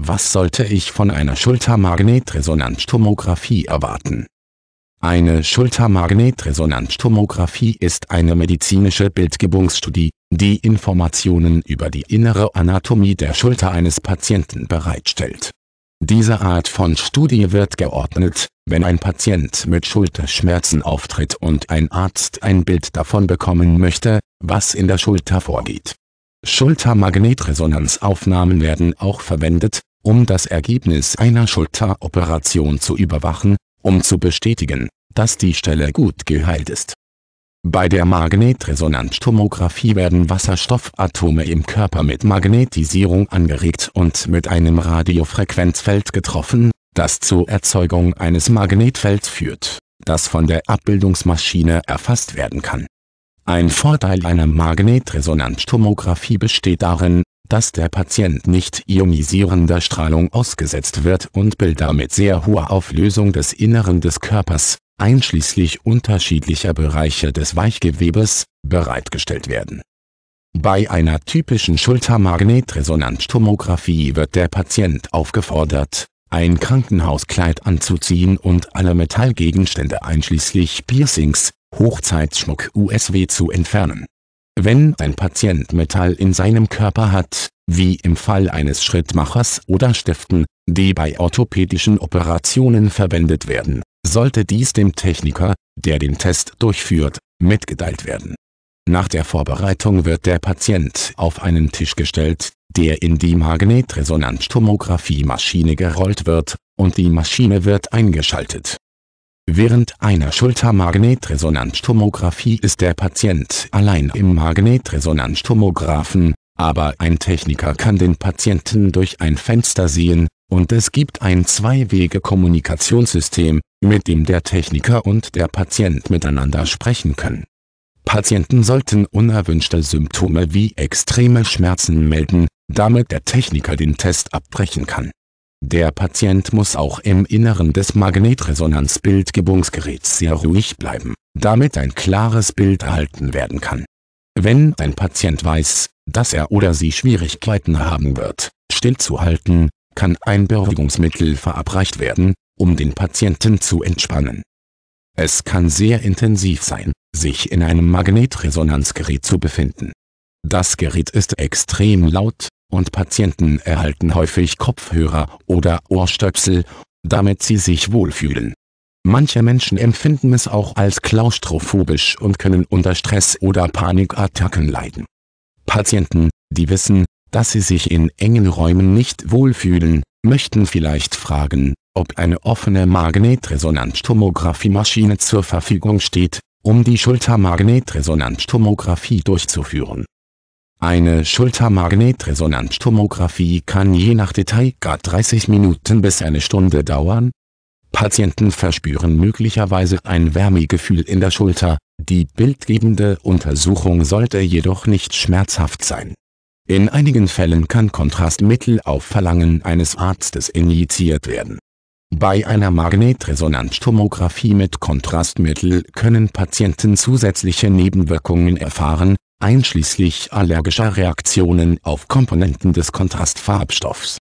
Was sollte ich von einer Schultermagnetresonanztomographie erwarten? Eine Schultermagnetresonanztomographie ist eine medizinische Bildgebungsstudie, die Informationen über die innere Anatomie der Schulter eines Patienten bereitstellt. Diese Art von Studie wird geordnet, wenn ein Patient mit Schulterschmerzen auftritt und ein Arzt ein Bild davon bekommen möchte, was in der Schulter vorgeht. Schultermagnetresonanzaufnahmen werden auch verwendet, um das Ergebnis einer Schulteroperation zu überwachen, um zu bestätigen, dass die Stelle gut geheilt ist. Bei der Magnetresonanztomographie werden Wasserstoffatome im Körper mit Magnetisierung angeregt und mit einem Radiofrequenzfeld getroffen, das zur Erzeugung eines Magnetfelds führt, das von der Abbildungsmaschine erfasst werden kann. Ein Vorteil einer Magnetresonanztomographie besteht darin, dass der Patient nicht ionisierender Strahlung ausgesetzt wird und Bilder mit sehr hoher Auflösung des Inneren des Körpers, einschließlich unterschiedlicher Bereiche des Weichgewebes, bereitgestellt werden. Bei einer typischen Schultermagnetresonanztomographie wird der Patient aufgefordert, ein Krankenhauskleid anzuziehen und alle Metallgegenstände einschließlich Piercings, Hochzeitsschmuck usw. zu entfernen wenn ein Patient Metall in seinem Körper hat, wie im Fall eines Schrittmachers oder Stiften, die bei orthopädischen Operationen verwendet werden, sollte dies dem Techniker, der den Test durchführt, mitgeteilt werden. Nach der Vorbereitung wird der Patient auf einen Tisch gestellt, der in die Magnetresonanztomographie-Maschine gerollt wird, und die Maschine wird eingeschaltet Während einer Schultermagnetresonanztomographie ist der Patient allein im Magnetresonanztomographen, aber ein Techniker kann den Patienten durch ein Fenster sehen, und es gibt ein Zwei-Wege-Kommunikationssystem, mit dem der Techniker und der Patient miteinander sprechen können. Patienten sollten unerwünschte Symptome wie extreme Schmerzen melden, damit der Techniker den Test abbrechen kann der Patient muss auch im Inneren des Magnetresonanzbildgebungsgeräts sehr ruhig bleiben, damit ein klares Bild erhalten werden kann. Wenn ein Patient weiß, dass er oder sie Schwierigkeiten haben wird, stillzuhalten, kann ein Beruhigungsmittel verabreicht werden, um den Patienten zu entspannen. Es kann sehr intensiv sein, sich in einem Magnetresonanzgerät zu befinden. Das Gerät ist extrem laut, und Patienten erhalten häufig Kopfhörer oder Ohrstöpsel, damit sie sich wohlfühlen. Manche Menschen empfinden es auch als klaustrophobisch und können unter Stress oder Panikattacken leiden. Patienten, die wissen, dass sie sich in engen Räumen nicht wohlfühlen, möchten vielleicht fragen, ob eine offene Magnetresonanztomographie-Maschine zur Verfügung steht, um die Schultermagnetresonanztomographie durchzuführen eine Schultermagnetresonanztomographie kann je nach Detail Detailgrad 30 Minuten bis eine Stunde dauern. Patienten verspüren möglicherweise ein Wärmegefühl in der Schulter, die bildgebende Untersuchung sollte jedoch nicht schmerzhaft sein. In einigen Fällen kann Kontrastmittel auf Verlangen eines Arztes injiziert werden. Bei einer Magnetresonanztomographie mit Kontrastmittel können Patienten zusätzliche Nebenwirkungen erfahren einschließlich allergischer Reaktionen auf Komponenten des Kontrastfarbstoffs.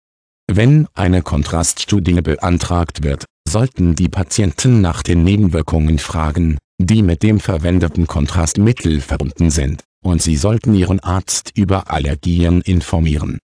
Wenn eine Kontraststudie beantragt wird, sollten die Patienten nach den Nebenwirkungen fragen, die mit dem verwendeten Kontrastmittel verbunden sind, und sie sollten ihren Arzt über Allergien informieren